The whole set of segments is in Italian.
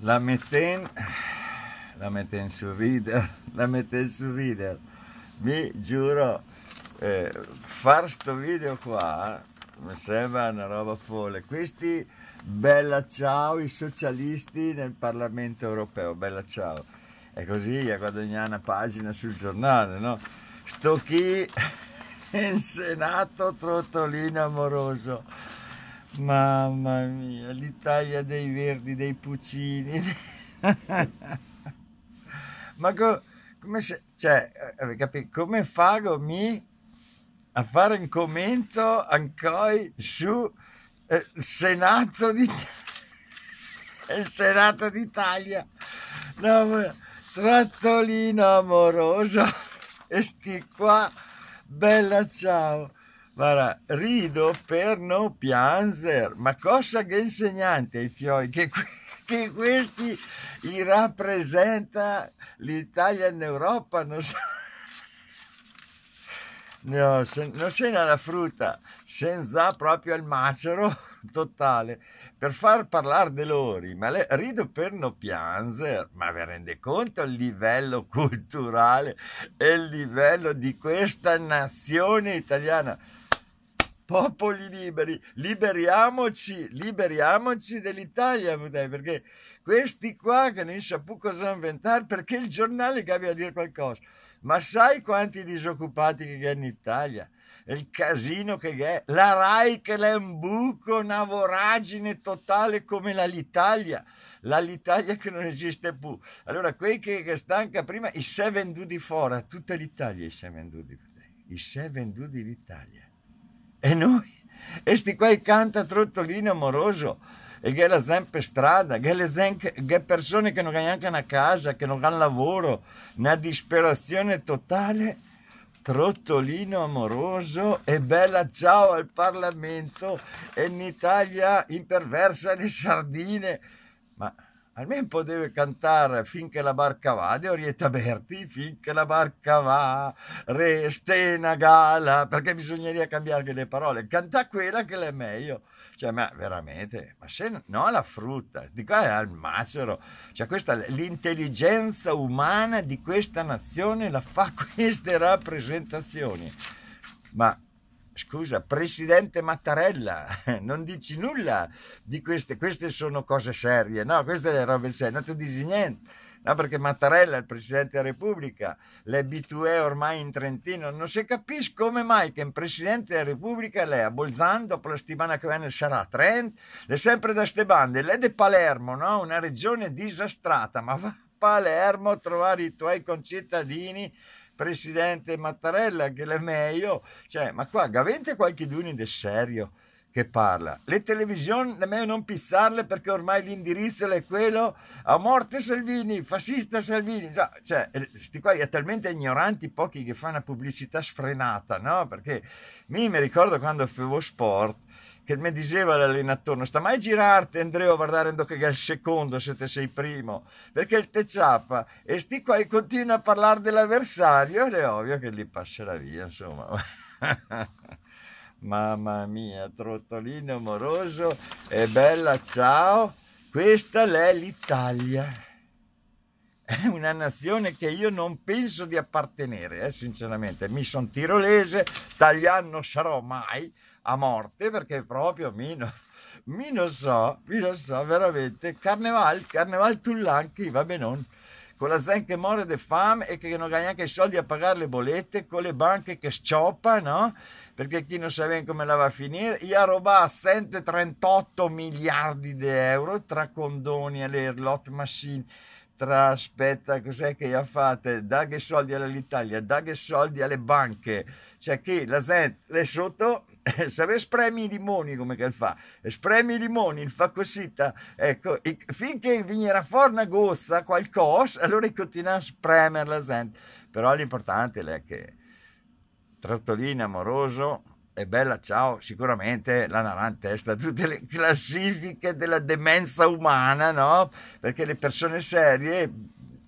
la meten la meten su reader la meten su reader vi giuro eh, far sto video qua mi sembra una roba folle questi bella ciao i socialisti nel Parlamento europeo bella ciao e così a guadagnare una pagina sul giornale no sto chi in Senato trottolino amoroso Mamma mia, l'Italia dei Verdi, dei Puccini. Ma co come, se, cioè, eh, capi, come fago mi a fare un commento ancora su eh, Senato di il Senato d'Italia. No, trattolino amoroso e sti qua. Bella ciao. Guarda, rido per non pianzer, ma cosa che insegnante i fioi che, che questi li rappresenta l'Italia in Europa, non so. No, se, non se ne la frutta, senza proprio il macero totale, per far parlare di loro, ma le, rido per non pianzer, ma vi rende conto il livello culturale e il livello di questa nazione italiana? popoli liberi, liberiamoci, liberiamoci dell'Italia, perché questi qua che non sa più cosa inventare, perché il giornale che abbia a dire qualcosa. Ma sai quanti disoccupati che è in Italia? Il casino che è, la RAI che è un buco, una voragine totale come la l'Italia, la l'Italia che non esiste più. Allora, quei che, che stanca prima, i sei venduti fuori, tutta l'Italia i sei venduti, i sei venduti d'Italia. E noi, e sti qua canta trottolino amoroso, e che la zen per strada, che le zen, che persone che non hanno neanche una casa, che non hanno lavoro, una disperazione totale, trottolino amoroso e bella ciao al Parlamento e in Italia imperversa le sardine. Ma almeno poteva cantare finché la barca va di Orietta Berti, finché la barca va, restena gala, perché bisognerebbe cambiare le parole, canta quella che è meglio. Cioè, ma veramente, ma se no la frutta, di qua è al macero, cioè questa, l'intelligenza umana di questa nazione la fa queste rappresentazioni. Ma scusa, Presidente Mattarella, non dici nulla di queste, queste sono cose serie, no, queste le robe serie, non ti dici niente. No, perché Mattarella è il Presidente della Repubblica, le B2E ormai in Trentino, non si capisce come mai che un Presidente della Repubblica lei a Bolzano, dopo la settimana che viene sarà a Trent, è sempre da ste bande, lei è di Palermo, no? una regione disastrata, ma va a Palermo a trovare i tuoi concittadini presidente Mattarella, che l'è meglio. Cioè, ma qua Gavente qualche del serio che parla. Le televisioni è meglio non pizzarle perché ormai l'indirizzo è quello a morte Salvini, fascista Salvini. Cioè, eh, sti qua è talmente ignoranti pochi che fanno una pubblicità sfrenata, no? Perché mi ricordo quando facevo sport che mi diceva l'allenatore, non sta mai a girarti Andrea guardando che è il secondo se te sei primo, perché il te ciappa e sti qua e continua a parlare dell'avversario ed è ovvio che gli passerà via, insomma. Mamma mia, trottolino amoroso e bella, ciao, questa è l'Italia è una nazione che io non penso di appartenere, eh, sinceramente. Mi sono tirolese, tagliano sarò mai a morte perché proprio mi, no, mi non so, mi non so veramente. Carneval, Carneval Tullanchi, va benon. Con la zen che muore di fame e che non ha neanche i soldi a pagare le bollette, con le banche che scioppano, perché chi non sa bene come la va a finire, gli ha rubato 138 miliardi di euro tra condoni alle lot machine tra aspetta cos'è che ha fatto daghe soldi all'Italia daghe soldi alle banche cioè che la gente le sotto se spremi i limoni come che fa spremi i limoni fa così ecco e finché veniera fuori una gozza qualcosa allora continua a spremere la gente però l'importante è che trattolino amoroso è bella ciao, sicuramente la in testa tutte le classifiche della demenza umana, no? Perché le persone serie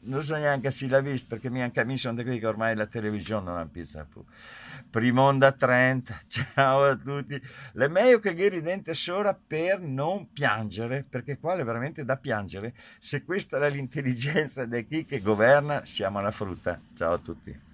non so neanche se l'ha vista perché mi, anche, me sono qui che ormai la televisione non ha pizza più. Primonda Trent, ciao a tutti. Le meglio che gheri dente sola per non piangere, perché qua è veramente da piangere. Se questa è l'intelligenza di chi che governa, siamo alla frutta. Ciao a tutti.